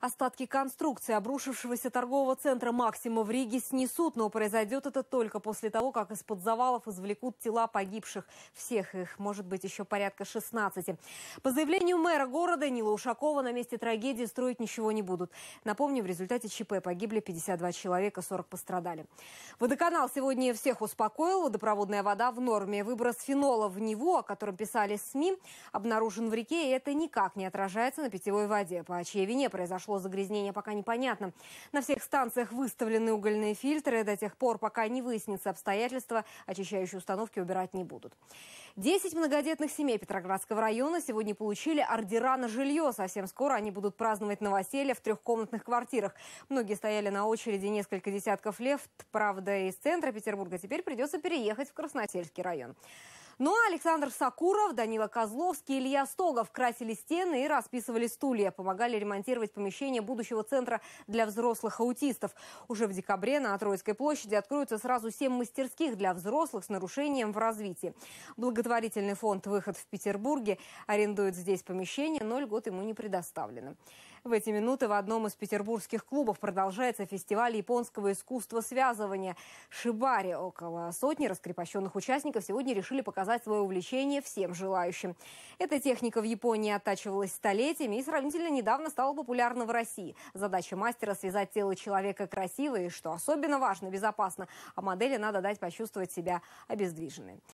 Остатки конструкции обрушившегося торгового центра «Максима» в Риге снесут, но произойдет это только после того, как из-под завалов извлекут тела погибших. Всех их, может быть, еще порядка 16. По заявлению мэра города Нила Ушакова на месте трагедии строить ничего не будут. Напомню, в результате ЧП погибли 52 человека, 40 пострадали. Водоканал сегодня всех успокоил. Водопроводная вода в норме. Выброс фенола в него, о котором писали СМИ, обнаружен в реке, и это никак не отражается на питьевой воде. По чьей вине произошло загрязнение, пока непонятно. На всех станциях выставлены угольные фильтры. До тех пор, пока не выяснится обстоятельства, очищающие установки убирать не будут. Десять многодетных семей Петроградского района сегодня получили ордера на жилье. Совсем скоро они будут праздновать новоселье в трехкомнатных квартирах. Многие стояли на очереди несколько десятков лет. Правда, из центра Петербурга теперь придется переехать в Красносельский район. Ну а Александр Сакуров, Данила Козловский, Илья Стогов красили стены и расписывали стулья. Помогали ремонтировать помещение будущего центра для взрослых аутистов. Уже в декабре на Троицкой площади откроются сразу семь мастерских для взрослых с нарушением в развитии. Благотворительный фонд «Выход в Петербурге» арендует здесь помещение, но льгот ему не предоставлено. В эти минуты в одном из петербургских клубов продолжается фестиваль японского искусства связывания «Шибари». Около сотни раскрепощенных участников сегодня решили показать показать свое увлечение всем желающим. Эта техника в Японии оттачивалась столетиями и сравнительно недавно стала популярна в России. Задача мастера – связать тело человека красиво и, что особенно важно, безопасно. А модели надо дать почувствовать себя обездвиженной.